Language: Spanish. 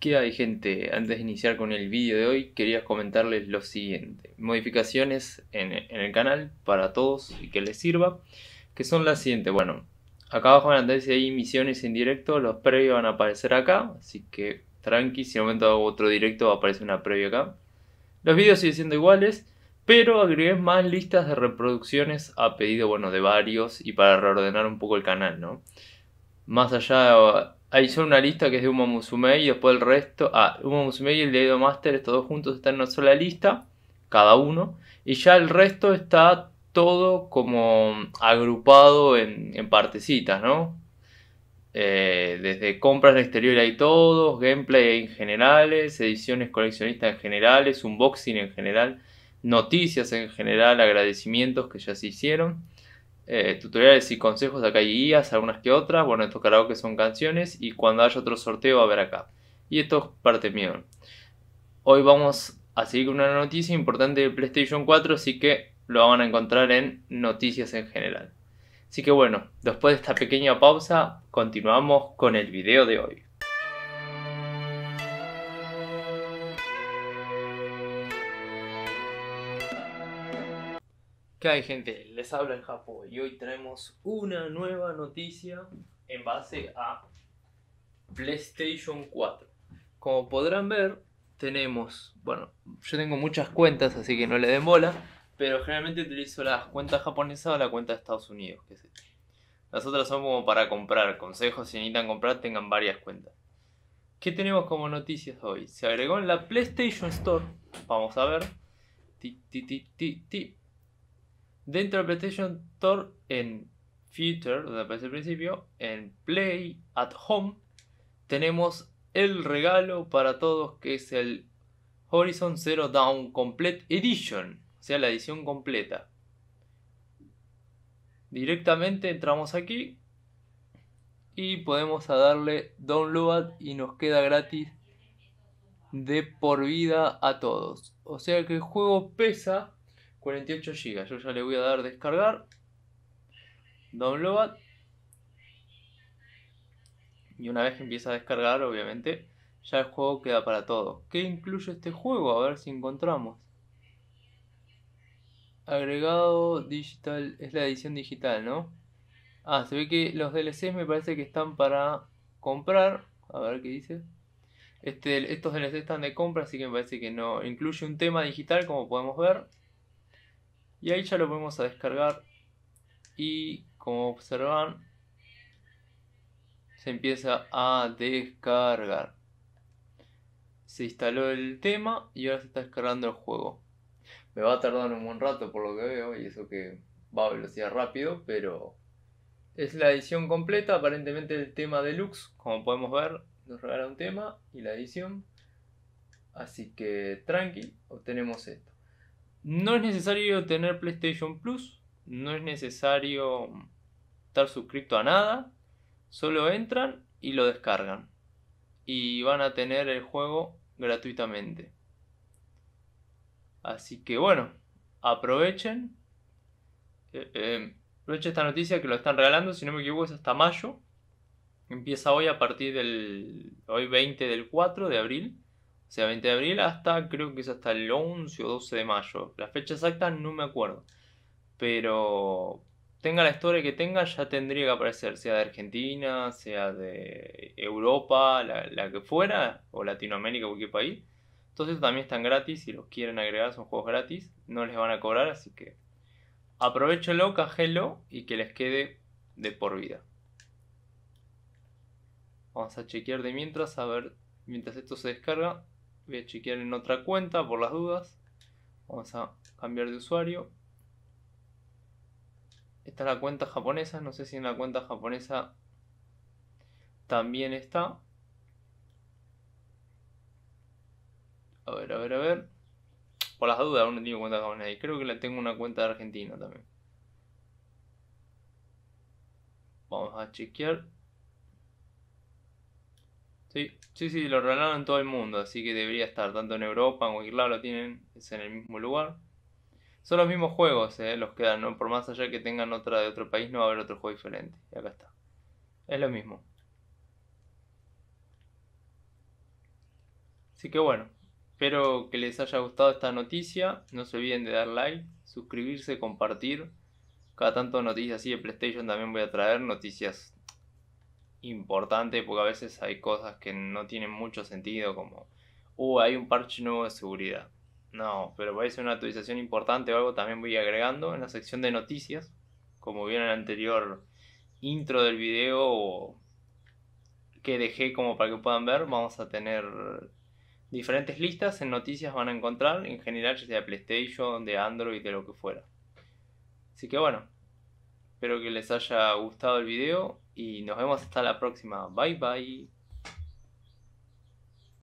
¿Qué hay gente? Antes de iniciar con el vídeo de hoy quería comentarles lo siguiente. Modificaciones en, el canal para todos y que les sirva. Que son las siguientes. Bueno, acá abajo van a tener si hay misiones en directo. Los previos van a aparecer acá. Así que tranqui, si en momento hago otro directo va a aparecer una previa acá. Los vídeos siguen siendo iguales. Pero agregué más listas de reproducciones a pedido, bueno, de varios y para reordenar un poco el canal, ¿no? Más allá Ahí son una lista que es de Uma Musume y después el resto. Ah, Uma Musume y el de Master, estos dos juntos están en una sola lista, cada uno. Y ya el resto está todo como agrupado en, en partecitas, ¿no? Eh, desde compras de exterior hay todos, gameplay en generales, ediciones coleccionistas en generales, unboxing en general, noticias en general, agradecimientos que ya se hicieron. Eh, tutoriales y consejos, acá hay guías, algunas que otras, bueno, estos que son canciones y cuando haya otro sorteo va a ver acá. Y esto es parte mío. Hoy vamos a seguir con una noticia importante de PlayStation 4, así que lo van a encontrar en noticias en general. Así que bueno, después de esta pequeña pausa, continuamos con el video de hoy. ¿Qué hay gente? Les habla el Japo y hoy traemos una nueva noticia en base a PlayStation 4. Como podrán ver, tenemos, bueno, yo tengo muchas cuentas así que no le den bola, pero generalmente utilizo las cuentas japonesas o la cuenta de Estados Unidos, Las otras son como para comprar, consejos si necesitan comprar tengan varias cuentas. ¿Qué tenemos como noticias hoy? Se agregó en la PlayStation Store, vamos a ver. Ti, ti, ti, ti, ti dentro de PlayStation en Future, donde aparece al principio, en Play at Home, tenemos el regalo para todos que es el Horizon Zero Dawn Complete Edition, o sea, la edición completa. Directamente entramos aquí y podemos a darle download y nos queda gratis de por vida a todos. O sea que el juego pesa 48 GB. Yo ya le voy a dar descargar. Download. Y una vez que empieza a descargar, obviamente, ya el juego queda para todo. ¿Qué incluye este juego? A ver si encontramos. Agregado digital, es la edición digital, ¿no? Ah, se ve que los DLCs me parece que están para comprar. A ver qué dice. Este, estos DLCs están de compra, así que me parece que no. Incluye un tema digital, como podemos ver y ahí ya lo podemos a descargar y como observan se empieza a descargar se instaló el tema y ahora se está descargando el juego me va a tardar un buen rato por lo que veo y eso que va a velocidad rápido pero es la edición completa aparentemente el tema deluxe como podemos ver nos regala un tema y la edición así que tranqui obtenemos esto no es necesario tener PlayStation Plus, no es necesario estar suscrito a nada, solo entran y lo descargan. Y van a tener el juego gratuitamente. Así que bueno, aprovechen. Eh, eh, aprovechen esta noticia que lo están regalando, si no me equivoco es hasta mayo. Empieza hoy a partir del hoy 20 del 4 de abril o sea, 20 de abril hasta, creo que es hasta el 11 o 12 de mayo. La fecha exacta no me acuerdo. Pero tenga la historia que tenga, ya tendría que aparecer, sea de Argentina, sea de Europa, la, que fuera, o Latinoamérica, cualquier país. Entonces también están gratis, si los quieren agregar son juegos gratis, no les van a cobrar, así que Aprovechalo, cajelo y que les quede de por vida. Vamos a chequear de mientras, a ver, mientras esto se descarga, Voy a chequear en otra cuenta por las dudas. Vamos a cambiar de usuario. Esta la cuenta japonesa. No sé si en la cuenta japonesa también está. A ver, a ver, a ver. Por las dudas, aún no tengo cuenta japonesa. Y creo que la tengo una cuenta Argentina también. Vamos a chequear. Sí, sí, sí, lo regalaron en todo el mundo, así que debería estar tanto en Europa, en cualquier lo tienen, es en el mismo lugar. Son los mismos juegos, eh, los que dan, ¿no? por más allá que tengan otra de otro país, no va a haber otro juego diferente. Y acá está. Es lo mismo. Así que bueno, espero que les haya gustado esta noticia. No se olviden de dar like, suscribirse, compartir. Cada tanto noticias así de PlayStation también voy a traer noticias importante porque a veces hay cosas que no tienen mucho sentido como, uh, hay un parche nuevo de seguridad. No, pero ser una actualización importante o algo también voy agregando en la sección de noticias, como vieron en el anterior intro del video que dejé como para que puedan ver, vamos a tener diferentes listas en noticias van a encontrar, en general ya sea de PlayStation, de Android, de lo que fuera. Así que bueno, espero que les haya gustado el video y nos vemos hasta la próxima. Bye bye.